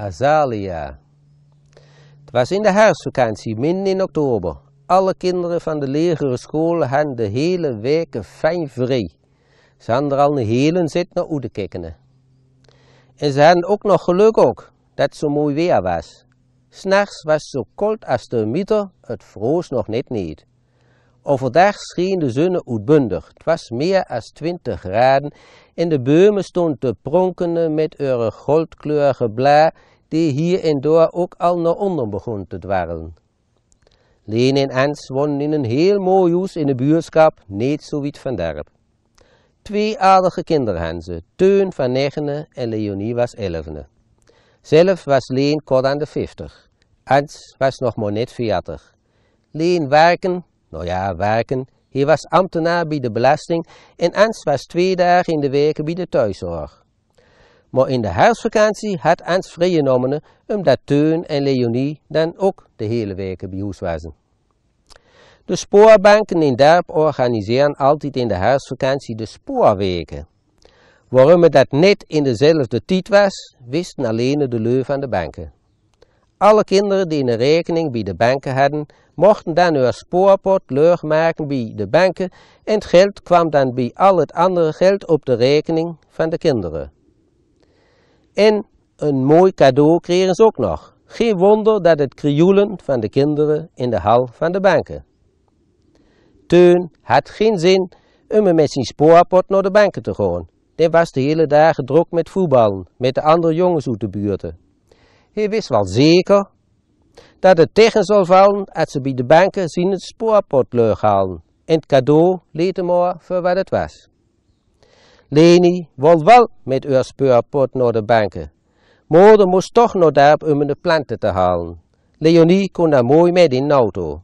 Azalia. Het was in de herfstvakantie, min in oktober. Alle kinderen van de lagere school hadden de hele week fijn vrij. Ze hadden er al een hele zit naar oede kijken. En ze hadden ook nog geluk ook, dat zo mooi weer was. S'nachts was het zo koud als de mieter, het vroos nog net niet. Overdag scheen de zon uitbundig. Het was meer als 20 graden en de bomen stonden te pronken met hun goldkleurige blaar die hier en door ook al naar onder begon te dwarrelen. Leen en Ans wonen in een heel mooi huis in de buurschap, niet zo wit van Derp. Twee aardige kinderen Teun van negende en Leonie was elfende. Zelf was Leen kort aan de vijftig. Ans was nog maar net veertig. Leen werken, nou ja, werken, hij was ambtenaar bij de belasting en Ans was twee dagen in de week bij de thuiszorg. Maar in de herfstvakantie had ons vrijgenomen omdat Teun en Leonie dan ook de hele weken bij ons waren. De spoorbanken in Derp organiseren altijd in de herfstvakantie de spoorweken. Waarom dat net in dezelfde tijd was, wisten alleen de leu van de banken. Alle kinderen die een rekening bij de banken hadden, mochten dan hun spoorpot leug maken bij de banken en het geld kwam dan bij al het andere geld op de rekening van de kinderen. En een mooi cadeau kregen ze ook nog. Geen wonder dat het krioelen van de kinderen in de hal van de banken. Teun had geen zin om met zijn spooraport naar de banken te gaan. Hij was de hele dag druk met voetballen, met de andere jongens uit de buurten. Hij wist wel zeker dat het tegen zou vallen als ze bij de banken zien het spoorport leeg halen. En het cadeau liet hem maar voor wat het was. Leni wil wel met haar speurpot naar de banken. Moeder moest toch nog daar om de planten te halen. Leonie kon daar mooi met in de auto.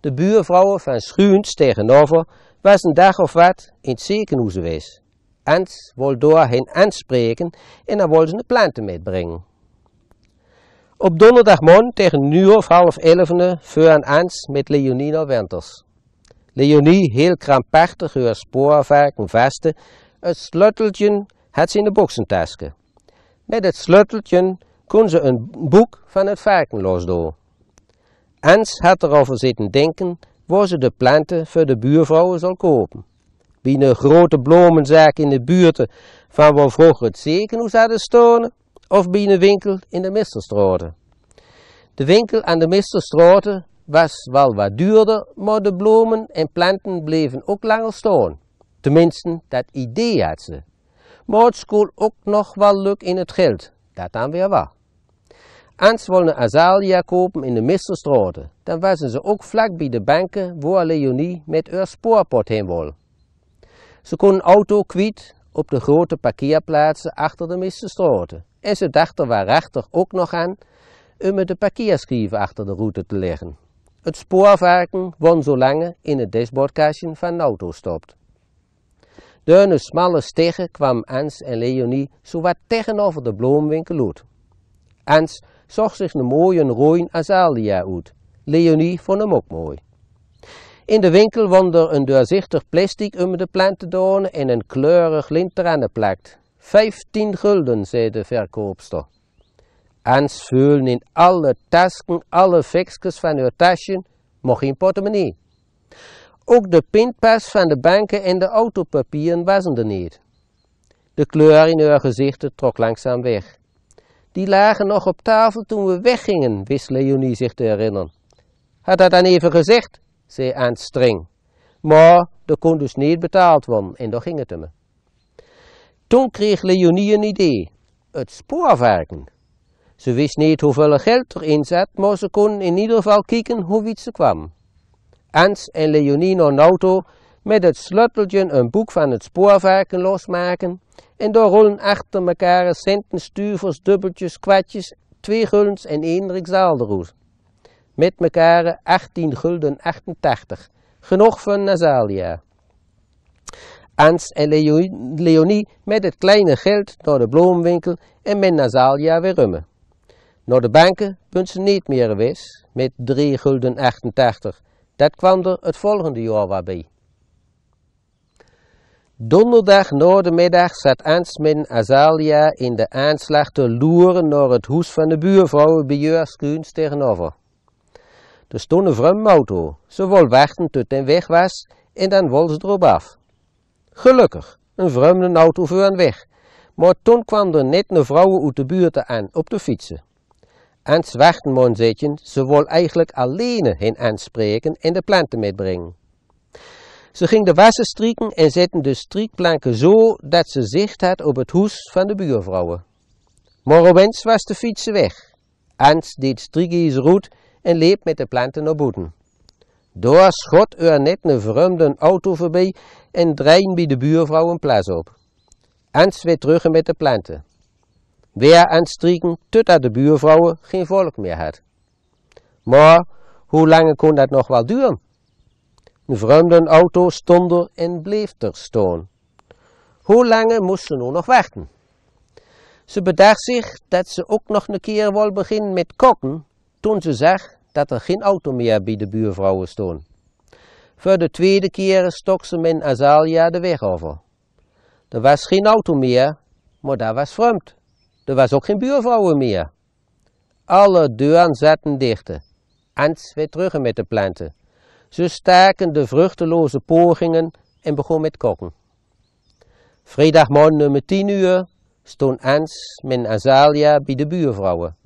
De buurvrouwen van Schuins tegenover was een dag of wat in het ziekenhuis geweest. wil door hen aanspreken en dan wil ze de planten metbrengen. Op donderdagmorgen tegen nu of half elfende en Ans met Leonie naar Wenters. Leonie heel krampachtig haar spoorvarken vasten het sleuteltje had ze in de boksentaske. Met het sleuteltje kon ze een boek van het varken losdoen. Ans had erover zitten denken waar ze de planten voor de buurvrouwen zou kopen. Bij een grote bloemenzaak in de buurt van waar vroeger het zekenhoes hadden stonen, of bij een winkel in de Misterstraat. De winkel aan de Misterstraat was wel wat duurder, maar de bloemen en planten bleven ook langer staan. Tenminste, dat idee had ze. Maar het school ook nog wel leuk in het geld. Dat dan weer wel. Ans wilde azalia kopen in de Misterstraat. Dan waren ze ook vlak bij de banken waar Leonie met haar spoorpot heen wil. Ze kon een auto kwijt op de grote parkeerplaatsen achter de Misterstraat. En ze dachten waarachtig ook nog aan om met de parkeerschieven achter de route te leggen. Het spoorvarken won zolang in het dashboardkastje van de auto stopt. Door een smalle steeg kwam Ans en Leonie zowat tegenover de bloemwinkel uit. Ans zag zich een mooie rode Azalia uit. Leonie vond hem ook mooi. In de winkel won er een doorzichtig plastic om de planten doen en een kleurig lint eraan plakt. Vijftien gulden, zei de verkoopster. Ans vulde in alle tasken alle fikjes van haar tasje, maar geen portemonnee. Ook de pinpas van de banken en de autopapieren waren er niet. De kleur in haar gezichten trok langzaam weg. Die lagen nog op tafel toen we weggingen, wist Leonie zich te herinneren. Had dat dan even gezegd, zei aan streng. Maar dat kon dus niet betaald worden en daar ging het me. Toen kreeg Leonie een idee. Het spoorwerken. Ze wist niet hoeveel geld erin zat, maar ze kon in ieder geval kijken hoe iets ze kwam. Ans en Leonino Nauto met het sleuteltje een boek van het spoorvarken losmaken. En door rollen achter elkaar centen, stuivers, dubbeltjes, kwartjes, twee guldens en één Rijksdaalderoes. Met elkaar 18 gulden 88. Genoeg van Nazalia. Ans en Leonie met het kleine geld naar de bloemwinkel en met Nazalia weer rummen. Naar de banken punt ze niet meer geweest met 3 gulden 88. Dat kwam er het volgende jaar weer bij. Donderdag na middag zat Ansmin Azalia in de aanslag te loeren naar het huis van de buurvrouw bij Jeurskuins tegenover. Er stond een vreemde auto. Ze wilde wachten tot hij weg was en dan wilde ze erop af. Gelukkig, een vreemde auto voor een weg. Maar toen kwam er net een vrouw uit de buurt aan op de fietsen en zwertenmonzetjen ze wil eigenlijk alleen hen aanspreken en de planten metbrengen. Ze ging de wassen strieken en zette de strikplanken zo dat ze zicht had op het hoes van de buurvrouwen. Morrowens was de fietsen weg. Ans deed strikjes roet en leep met de planten naar boeten. Door schot er net een vreemde auto voorbij en drein bij de buurvrouw een plaats op. Ans weer terug met de planten weer aan het strieken totdat de buurvrouwen geen volk meer had. Maar hoe lang kon dat nog wel duren? De auto stond er en bleef er staan. Hoe lang moest ze nu nog wachten? Ze bedacht zich dat ze ook nog een keer wil beginnen met koken, toen ze zag dat er geen auto meer bij de buurvrouwen stond. Voor de tweede keer stok ze met Azalia de weg over. Er was geen auto meer, maar dat was vreemd. Er was ook geen buurvrouwen meer. Alle deuren zaten dicht. En weer terug met de planten. Ze staken de vruchteloze pogingen en begon met koken. Vrijdagmorgen nummer 10 uur stond Ans met Azalia bij de buurvrouwen.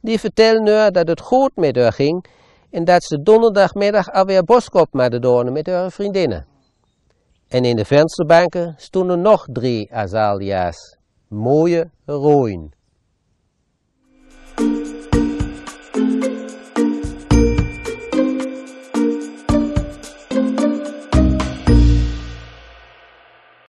Die vertelde haar dat het goed met haar ging en dat ze donderdagmiddag alweer boskop maakte met haar vriendinnen. En in de vensterbanken stonden nog drie Azalia's mooie rooien.